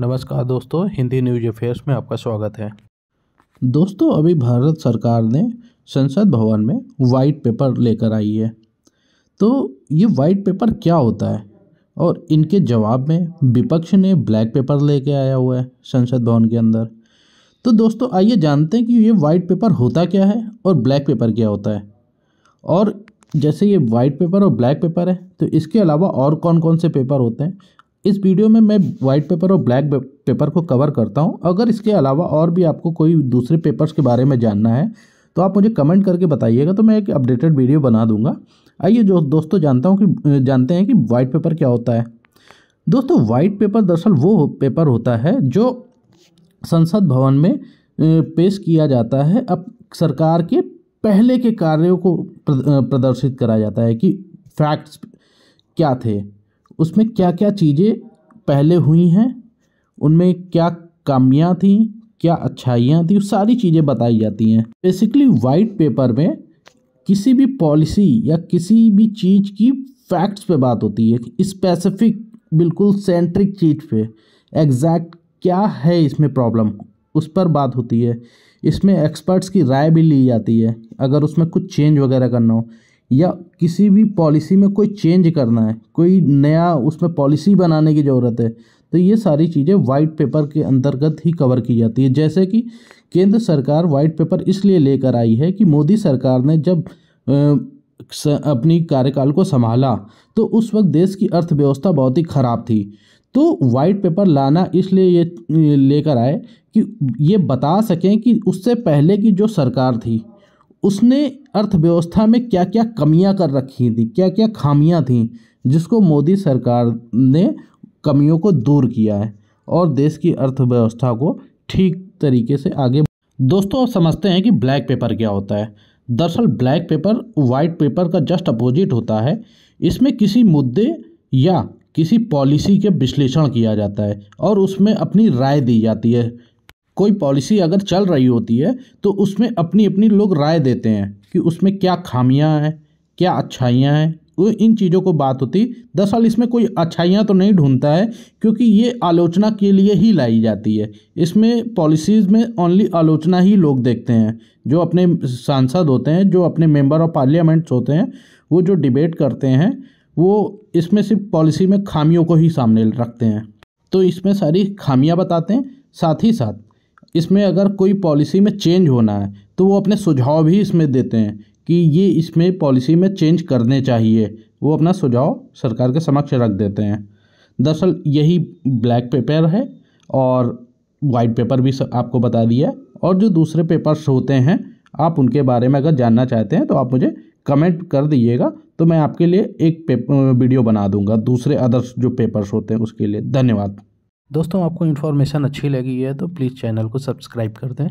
नमस्कार दोस्तों Hindi news affairs में आपका स्वागत है दोस्तों अभी भारत सरकार ने संसद भवन में वाइट पेपर लेकर आई है तो ये वाइट पेपर क्या होता है और इनके जवाब में विपक्ष ने ब्लैक पेपर लेके आया हुआ है संसद भवन के अंदर तो दोस्तों आइए जानते हैं कि ये वाइट पेपर होता क्या है और ब्लैक पेपर क्या होता है और जैसे ये वाइट पेपर और ब्लैक पेपर है तो इसके अलावा और कौन कौन से पेपर होते हैं इस वीडियो में मैं वाइट पेपर और ब्लैक पेपर को कवर करता हूँ अगर इसके अलावा और भी आपको कोई दूसरे पेपर्स के बारे में जानना है तो आप मुझे कमेंट करके बताइएगा तो मैं एक अपडेटेड वीडियो बना दूंगा आइए जो दोस्तों जानता हूँ कि जानते हैं कि वाइट पेपर क्या होता है दोस्तों वाइट पेपर दरअसल वो पेपर होता है जो संसद भवन में पेश किया जाता है अब सरकार के पहले के कार्यों को प्रदर्शित करा जाता है कि फैक्ट्स क्या थे उसमें क्या क्या चीज़ें पहले हुई हैं उनमें क्या कमियाँ थी क्या अच्छाइयाँ थी सारी चीज़ें बताई जाती हैं बेसिकली वाइट पेपर में किसी भी पॉलिसी या किसी भी चीज़ की फैक्ट्स पे बात होती है स्पेसिफिक बिल्कुल सेंट्रिक चीज़ पे एग्जैक्ट क्या है इसमें प्रॉब्लम उस पर बात होती है इसमें एक्सपर्ट्स की राय भी ली जाती है अगर उसमें कुछ चेंज वगैरह करना हो या किसी भी पॉलिसी में कोई चेंज करना है कोई नया उसमें पॉलिसी बनाने की ज़रूरत है तो ये सारी चीज़ें वाइट पेपर के अंतर्गत ही कवर की जाती है जैसे कि केंद्र सरकार वाइट पेपर इसलिए लेकर आई है कि मोदी सरकार ने जब अपनी कार्यकाल को संभाला तो उस वक्त देश की अर्थव्यवस्था बहुत ही ख़राब थी तो वाइट पेपर लाना इसलिए ये लेकर आए कि ये बता सकें कि उससे पहले की जो सरकार थी उसने अर्थव्यवस्था में क्या क्या कमियां कर रखी थी क्या क्या खामियां थीं जिसको मोदी सरकार ने कमियों को दूर किया है और देश की अर्थव्यवस्था को ठीक तरीके से आगे दोस्तों आप समझते हैं कि ब्लैक पेपर क्या होता है दरअसल ब्लैक पेपर वाइट पेपर का जस्ट अपोजिट होता है इसमें किसी मुद्दे या किसी पॉलिसी के विश्लेषण किया जाता है और उसमें अपनी राय दी जाती है कोई पॉलिसी अगर चल रही होती है तो उसमें अपनी अपनी लोग राय देते हैं कि उसमें क्या खामियां हैं क्या अच्छाइयां हैं वो इन चीज़ों को बात होती दरअसल इसमें कोई अच्छाइयाँ तो नहीं ढूंढता है क्योंकि ये आलोचना के लिए ही लाई जाती है इसमें पॉलिसीज़ में ओनली आलोचना ही लोग देखते हैं जो अपने सांसद होते हैं जो अपने मेंबर ऑफ पार्लियामेंट्स होते हैं वो जो डिबेट करते हैं वो इसमें सिर्फ पॉलिसी में खामियों को ही सामने रखते हैं तो इसमें सारी खामियाँ बताते हैं साथ ही साथ इसमें अगर कोई पॉलिसी में चेंज होना है तो वो अपने सुझाव भी इसमें देते हैं कि ये इसमें पॉलिसी में चेंज करने चाहिए वो अपना सुझाव सरकार के समक्ष रख देते हैं दरअसल यही ब्लैक पेपर है और वाइट पेपर भी आपको बता दिया और जो दूसरे पेपर्स होते हैं आप उनके बारे में अगर जानना चाहते हैं तो आप मुझे कमेंट कर दीजिएगा तो मैं आपके लिए एक वीडियो बना दूंगा दूसरे अदर्स जो पेपर्स होते हैं उसके लिए धन्यवाद दोस्तों आपको इन्फॉर्मेशन अच्छी लगी है तो प्लीज़ चैनल को सब्सक्राइब कर दें